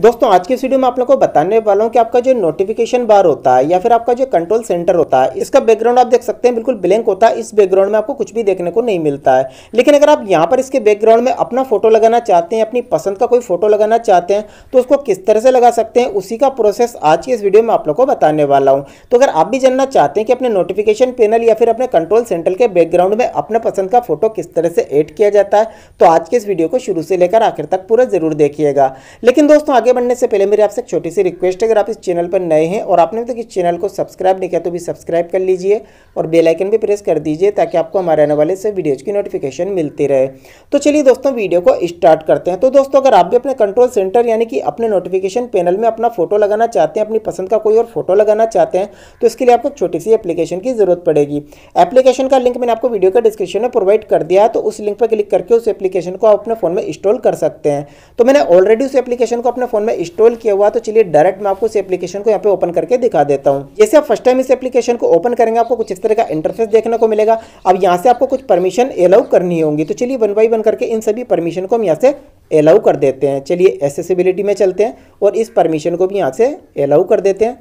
दोस्तों आज के वीडियो में आप लोगों को बताने वाला हूँ कि आपका जो नोटिफिकेशन बार होता है या फिर आपका जो कंट्रोल सेंटर होता है इसका बैकग्राउंड आप देख सकते हैं बिल्कुल ब्लैंक होता है इस बैकग्राउंड में आपको कुछ भी देखने को नहीं मिलता है लेकिन अगर आप यहाँ पर इसके बैकग्राउंड में अपना फोटो लगाना चाहते हैं अपनी पसंद का कोई फोटो लगाना चाहते हैं तो उसको किस तरह से लगा सकते हैं उसी का प्रोसेस आज की इस वीडियो में आप लोग को बताने वाला हूँ तो अगर आप भी जानना चाहते हैं कि अपने नोटिफिकेशन पैनल या फिर अपने कंट्रोल सेंटर के बैकग्राउंड में अपने पसंद का फोटो किस तरह से एड किया जाता है तो आज के इस वीडियो को शुरू से लेकर आखिर तक पूरा जरूर देखिएगा लेकिन दोस्तों आगे बढ़ने से पहले मेरी आपसे एक छोटी सी रिक्वेस्ट है अगर आप इस चैनल पर नए हैं और आपने तक इस चैनल को सब्सक्राइब नहीं किया तो भी सब्सक्राइब कर लीजिए और बेल आइकन भी प्रेस कर दीजिए ताकि आपको हमारे आने वाले से वीडियोज़ की नोटिफिकेशन मिलती रहे तो चलिए दोस्तों वीडियो को स्टार्ट करते हैं तो दोस्तों अगर आप भी अपने कंट्रोल सेंटर यानी कि अपने नोटिफिकेशन पैनल में अपना फोटो लगाना चाहते हैं अपनी पसंद का कोई और फोटो लगाना चाहते हैं तो इसके लिए आपको एक छोटी सी एप्लीकेशन की ज़रूरत पड़ेगी एप्लीकेशन का लिंक मैंने आपको वीडियो का डिस्क्रिप्शन में प्रोवाइड कर दिया है तो उस लिंक पर क्लिक करके उस एप्लीकेशन को आप अपने फ़ोन में इंस्टॉल कर सकते हैं तो मैंने ऑलरेडी उस एप्लीकेशन को अपने फ़ोन में इंस्टॉल किया हुआ तो चलिए डायरेक्ट मैं आपको इस एप्लीकेशन को यहाँ पे ओपन करके दिखा देता हूँ जैसे आप फर्स्ट टाइम इस एप्लीकेशन को ओपन करेंगे आपको कुछ इस तरह का इंटरफेस देखने को मिलेगा अब यहाँ से आपको कुछ परमिशन अलाउ करनी होगी तो चलिए वन बाई वन करके इन सभी परमिशन को हम यहाँ से अलाउ कर देते हैं चलिए एसेसिबिलिटी में चलते हैं और इस परमिशन को भी यहाँ से अलाउ कर देते हैं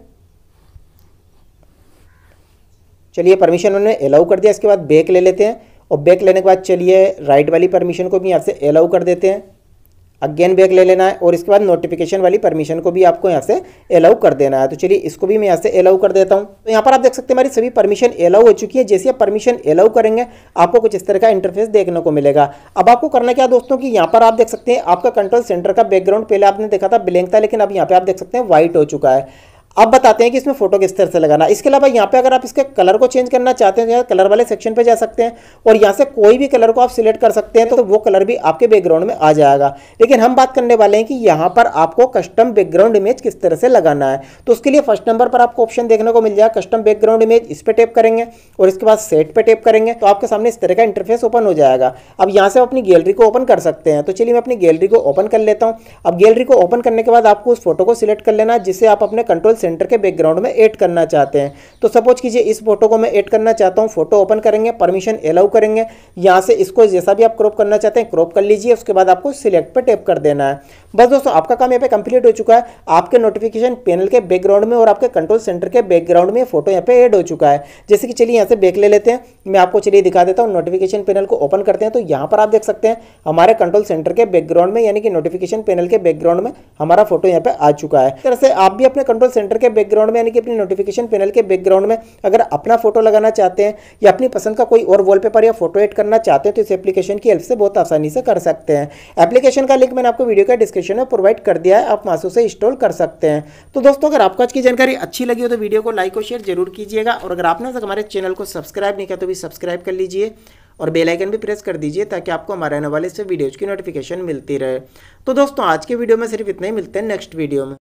चलिए परमिशन उन्होंने अलाउ कर दिया इसके बाद बैक ले लेते हैं और बैक लेने के बाद चलिए राइट वाली परमिशन को भी यहाँ से अलाउ कर देते हैं अगेन बैक ले लेना है और इसके बाद नोटिफिकेशन वाली परमिशन को भी आपको यहाँ से अलाउ कर देना है तो चलिए इसको भी मैं यहाँ से अलाउ कर देता हूँ तो यहाँ पर आप देख सकते हैं हमारी सभी परमिशन अलाउ हो चुकी है जैसे आप परमिशन अलाउ करेंगे आपको कुछ इस तरह का इंटरफेस देखने को मिलेगा अब आपको करना क्या दोस्तों की यहाँ पर आप देख सकते हैं आपका कंट्रोल सेंटर का बैकग्राउंड पहले आपने देखा था ब्लैंक था लेकिन अब यहाँ पर आप देख सकते हैं व्हाइट हो चुका है अब बताते हैं कि इसमें फोटो किस तरह से लगाना इसके अलावा यहाँ पे अगर आप इसके कलर को चेंज करना चाहते हैं तो कलर वाले सेक्शन पे जा सकते हैं और यहाँ से कोई भी कलर को आप सिलेक्ट कर सकते हैं तो वो कलर भी आपके बैकग्राउंड में आ जाएगा लेकिन हम बात करने वाले हैं कि यहाँ पर आपको कस्टम बैकग्राउंड इमेज किस तरह से लगाना है तो उसके लिए फर्स्ट नंबर पर आपको ऑप्शन देखने को मिल जाएगा कस्टम बैकग्राउंड इमेज इस पर टेप करेंगे और इसके बाद सेट पर टेप करेंगे तो आपके सामने इस तरह का इंटरफेस ओपन हो जाएगा अब यहाँ से आप अपनी गैलरी को ओपन कर सकते हैं तो चलिए मैं अपनी गैलरी को ओपन कर लेता हूँ अब गैलरी को ओपन करने के बाद आपको उस फोटो को सिलेक्ट कर लेना जिससे आप अपने कंट्रोल सेंटर के बैकग्राउंड में ऐड करना चाहते हैं तो सपोज कीजिए इस फोटो को मैं ऐड करना चाहता हूँ फोटो ओपन करेंगे परमिशन अलाउ करेंगे यहाँ से इसको जैसा भी आप क्रॉप करना चाहते हैं क्रॉप कर लीजिए उसके बाद आपको सिलेक्ट पर टैप कर देना है बस दोस्तों आपका काम यहाँ पे कंप्लीट हो चुका है आपके नोटिफिकेशन पैनल के बैकग्राउंड में और आपके कंट्रोल सेंटर के बैकग्राउंड में फोटो यहाँ पे ऐड हो चुका है जैसे कि चलिए यहाँ से बैक ले लेते हैं मैं आपको चलिए दिखा देता हूँ नोटिफिकेशन पैनल को ओपन करते हैं तो यहाँ पर आप देख सकते हैं हमारे कंट्रोल सेंटर के बैकग्राउंड में यानी कि नोटिफिकेशन पैनल के बैकग्राउंड में हमारा फोटो यहाँ पे आ चुका है इस तरह से आप भी अपने कंट्रोल सेंटर सेंटर के बैकग्राउंड में यानी कि अपनी नोटिफिकेशन पैनल के बैकग्राउंड में अगर अपना फोटो लगाना चाहते हैं या अपनी पसंद का कोई और वॉलपेपर या फोटो एड करना चाहते हैं तो इस एप्लीकेशन की हेल्प से बहुत आसानी से कर सकते हैं एप्लीकेशन का लिंक मैंने आपको वीडियो का डिस्क्रिप्शन में प्रोवाइड कर दिया है आप मासू से इंस्टॉल कर सकते हैं तो दोस्तों अगर आपको आज की जानकारी अच्छी लगी हो तो वीडियो को लाइक और शेयर जरूर कीजिएगा और अगर आपने हमारे चैनल को सब्सक्राइब नहीं किया तो भी सब्सक्राइब कर लीजिए और बेल आइकन भी प्रेस कर दीजिए ताकि आपको हमारे आने वाले से वीडियोज़ की नोटिफिकेशन मिलती रहे तो दोस्तों आज के वीडियो में सिर्फ इतना ही मिलते हैं नेक्स्ट वीडियो में